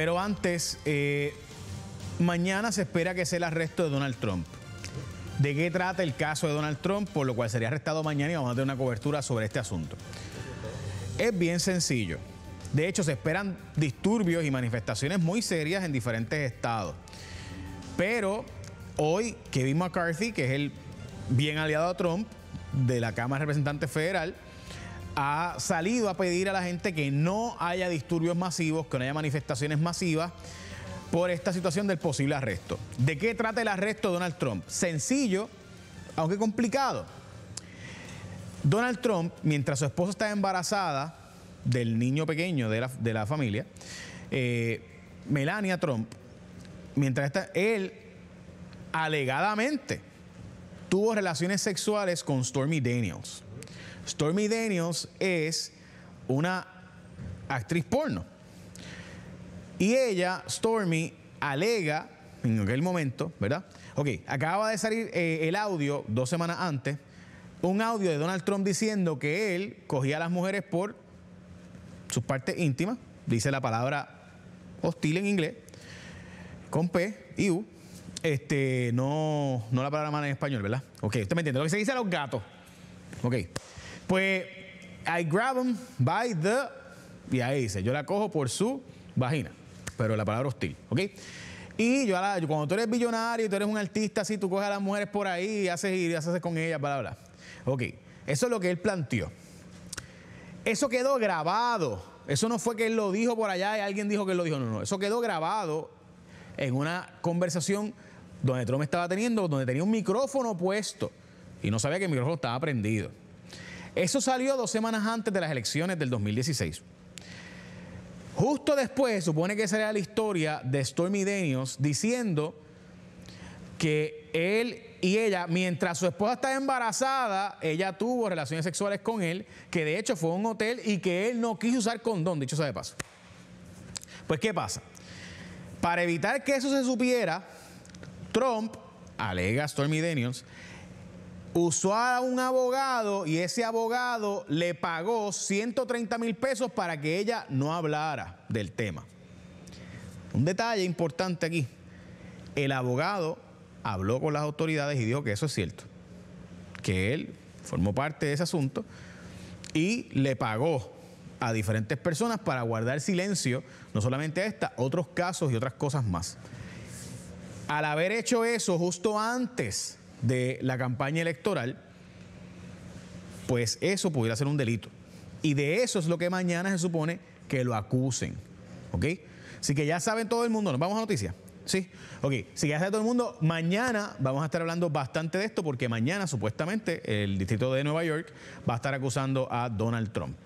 Pero antes, eh, mañana se espera que sea el arresto de Donald Trump. ¿De qué trata el caso de Donald Trump? Por lo cual sería arrestado mañana y vamos a tener una cobertura sobre este asunto. Es bien sencillo. De hecho, se esperan disturbios y manifestaciones muy serias en diferentes estados. Pero hoy Kevin McCarthy, que es el bien aliado a Trump de la Cámara de Representantes Federal, ha salido a pedir a la gente que no haya disturbios masivos, que no haya manifestaciones masivas por esta situación del posible arresto. ¿De qué trata el arresto de Donald Trump? Sencillo, aunque complicado. Donald Trump, mientras su esposa está embarazada del niño pequeño de la, familia, eh, Melania Trump, mientras él alegadamente tuvo relaciones sexuales con Stormy Daniels. Stormy Daniels es una actriz porno. Y ella, Stormy, alega en aquel momento, ¿verdad? Ok, acaba de salir eh, el audio dos semanas antes, un audio de Donald Trump diciendo que él cogía a las mujeres por sus partes íntimas, dice la palabra hostil en inglés, con P y U, este, no, no la palabra mala en español, ¿verdad? Ok, usted me entiende, lo que se dice a los gatos. Ok. Pues I grab him em by the. Y ahí dice, yo la cojo por su vagina. Pero la palabra hostil, ¿ok? Y yo, la, cuando tú eres billonario, y tú eres un artista, así tú coges a las mujeres por ahí y haces, y haces con ellas, bla, bla. Ok, eso es lo que él planteó. Eso quedó grabado. Eso no fue que él lo dijo por allá y alguien dijo que él lo dijo. No, no. Eso quedó grabado en una conversación donde Trump estaba teniendo, donde tenía un micrófono puesto y no sabía que el micrófono estaba prendido. Eso salió dos semanas antes de las elecciones del 2016. Justo después, supone que sería la historia de Stormy Daniels diciendo que él y ella, mientras su esposa está embarazada, ella tuvo relaciones sexuales con él, que de hecho fue un hotel y que él no quiso usar condón, dicho sea de paso. Pues, ¿qué pasa? Para evitar que eso se supiera, Trump, alega Stormy Daniels, usó a un abogado y ese abogado le pagó 130 mil pesos para que ella no hablara del tema. Un detalle importante aquí. El abogado habló con las autoridades y dijo que eso es cierto, que él formó parte de ese asunto y le pagó a diferentes personas para guardar silencio, no solamente a esta, otros casos y otras cosas más. Al haber hecho eso justo antes de la campaña electoral, pues eso pudiera ser un delito. Y de eso es lo que mañana se supone que lo acusen. ¿Ok? Así que ya saben todo el mundo, nos vamos a noticias. Sí, ok, si ya saben todo el mundo, mañana vamos a estar hablando bastante de esto porque mañana supuestamente el distrito de Nueva York va a estar acusando a Donald Trump.